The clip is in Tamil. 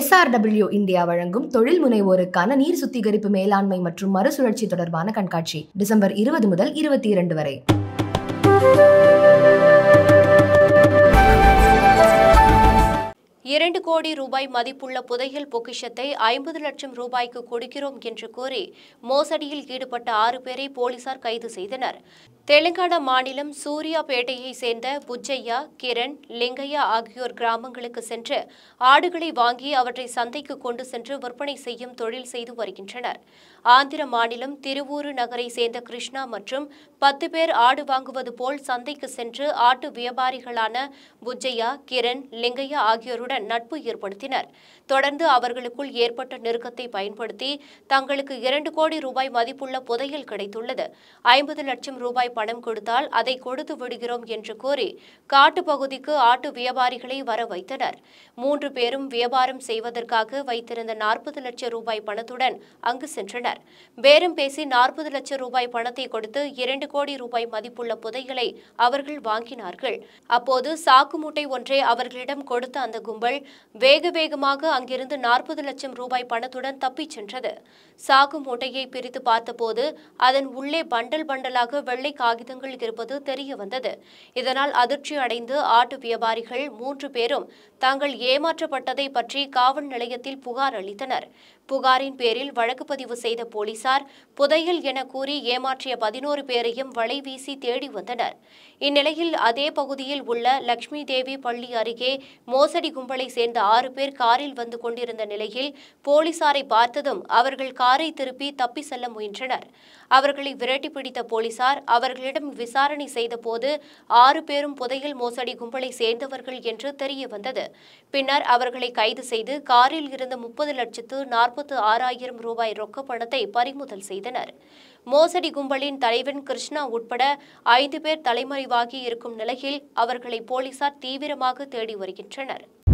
எஸ்ஆர்டபிள்யூ இந்தியா வழங்கும் தொழில் முனைவோருக்கான நீர் சுத்திகரிப்பு மேலாண்மை மற்றும் மறுசுழற்சி தொடர்பான கண்காட்சி டிசம்பர் இருபது முதல் இருபத்தி இரண்டு வரை இரண்டு கோடி ரூபாய் மதிப்புள்ள புதையல் பொக்கிஷத்தை ஐம்பது லட்சம் ரூபாய்க்கு கொடுக்கிறோம் என்று கூறி மோசடியில் ஈடுபட்ட ஆறு பேரை போலீசார் கைது செய்தனர் தெலுங்கானா மாநிலம் சூர்யாபேட்டையை சேர்ந்த புஜ்ஜையா கிரண் லிங்கையா ஆகியோர் கிராமங்களுக்கு சென்று ஆடுகளை வாங்கி அவற்றை சந்தைக்கு கொண்டு சென்று விற்பனை செய்யும் தொழில் செய்து வருகின்றனர் ஆந்திர மாநிலம் திருவூரு நகரை சேர்ந்த கிருஷ்ணா மற்றும் பத்து பேர் ஆடு வாங்குவது போல் சந்தைக்கு சென்று ஆட்டு வியாபாரிகளான புஜ்ஜையா கிரண் லிங்கையா ஆகியோருடன் நட்பு ஏற்படுத்தினர் தொடர்ந்து அவர்களுக்குள் ஏற்பட்ட நெருக்கத்தை பயன்படுத்தி தங்களுக்கு இரண்டு கோடி ரூபாய் மதிப்புள்ள புதையல் கிடைத்துள்ளது ஐம்பது லட்சம் ரூபாய் பணம் கொடுத்தால் அதை கொடுத்து விடுகிறோம் என்று கூறி காட்டு பகுதிக்கு ஆட்டு வியாபாரிகளை வர வைத்தனர் மூன்று பேரும் வியாபாரம் செய்வதற்காக வைத்திருந்த நாற்பது லட்சம் ரூபாய் பணத்துடன் அங்கு சென்றனர் பேரம் பேசி நாற்பது லட்சம் ரூபாய் பணத்தை கொடுத்து இரண்டு கோடி ரூபாய் மதிப்புள்ள புதைகளை அவர்கள் வாங்கினார்கள் அப்போது சாக்கு மூட்டை ஒன்றை அவர்களிடம் கொடுத்த அந்த கும்பல் வேக வேகமாக அங்கிருந்து நாற்பது லட்சம் ரூபாய் பணத்துடன் தப்பிச் சென்றது சாக்கு மூட்டையை பிரித்து பார்த்தபோது அதன் உள்ளே பண்டல் பண்டலாக வெள்ளை காகிதங்கள் இருப்பது தெரியவந்தது இதனால் அதிர்ச்சி அடைந்து ஆட்டு வியாபாரிகள் மூன்று பேரும் தாங்கள் ஏமாற்றப்பட்டதை பற்றி காவல் நிலையத்தில் புகார் அளித்தனர் புகாரின் பேரில் வழக்கு பதிவு செய்த போலீசார் புதையல் என கூறி ஏமாற்றிய பதினோரு பேரையும் வலை வீசி தேடி வந்தனர் இந்நிலையில் அதே பகுதியில் உள்ள லட்சுமி தேவி பள்ளி அருகே மோசடி கும்பலை சேர்ந்த ஆறு பேர் காரில் வந்து கொண்டிருந்த நிலையில் போலீசாரை பார்த்ததும் அவர்கள் காரை திருப்பி தப்பி செல்ல முயன்றனர் அவர்களை விரட்டி பிடித்த போலீசார் அவர்களிடம் விசாரணை செய்தபோது ஆறு பேரும் புதையல் மோசடி கும்பலை சேர்ந்தவர்கள் என்று தெரிய வந்தது பின்னர் அவர்களை கைது செய்து காரில் இருந்த முப்பது லட்சத்து நாற்பது நாற்பத்து ஆறாயிரம் ரூபாய் ரொக்க பணத்தை பறிமுதல் செய்தனர் மோசடி கும்பலின் தலைவன் கிருஷ்ணா உட்பட ஐந்து பேர் தலைமறைவாகி இருக்கும் நிலையில் அவர்களை போலீசார் தீவிரமாக தேடி வருகின்றனர்